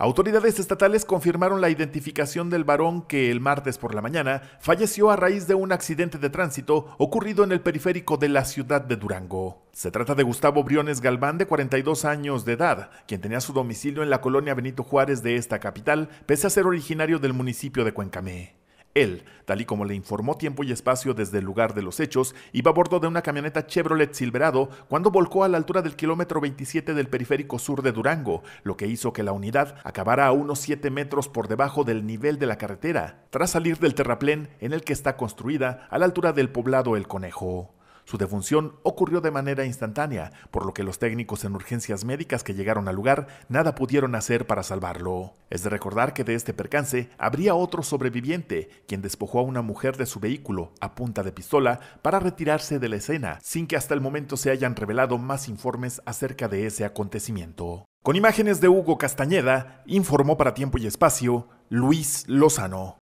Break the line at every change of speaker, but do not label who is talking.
Autoridades estatales confirmaron la identificación del varón que el martes por la mañana falleció a raíz de un accidente de tránsito ocurrido en el periférico de la ciudad de Durango. Se trata de Gustavo Briones Galván, de 42 años de edad, quien tenía su domicilio en la colonia Benito Juárez de esta capital, pese a ser originario del municipio de Cuencamé. Él, tal y como le informó tiempo y espacio desde el lugar de los hechos, iba a bordo de una camioneta Chevrolet Silverado cuando volcó a la altura del kilómetro 27 del periférico sur de Durango, lo que hizo que la unidad acabara a unos 7 metros por debajo del nivel de la carretera, tras salir del terraplén en el que está construida a la altura del poblado El Conejo. Su defunción ocurrió de manera instantánea, por lo que los técnicos en urgencias médicas que llegaron al lugar nada pudieron hacer para salvarlo. Es de recordar que de este percance habría otro sobreviviente, quien despojó a una mujer de su vehículo a punta de pistola para retirarse de la escena, sin que hasta el momento se hayan revelado más informes acerca de ese acontecimiento. Con imágenes de Hugo Castañeda, informó para Tiempo y Espacio Luis Lozano.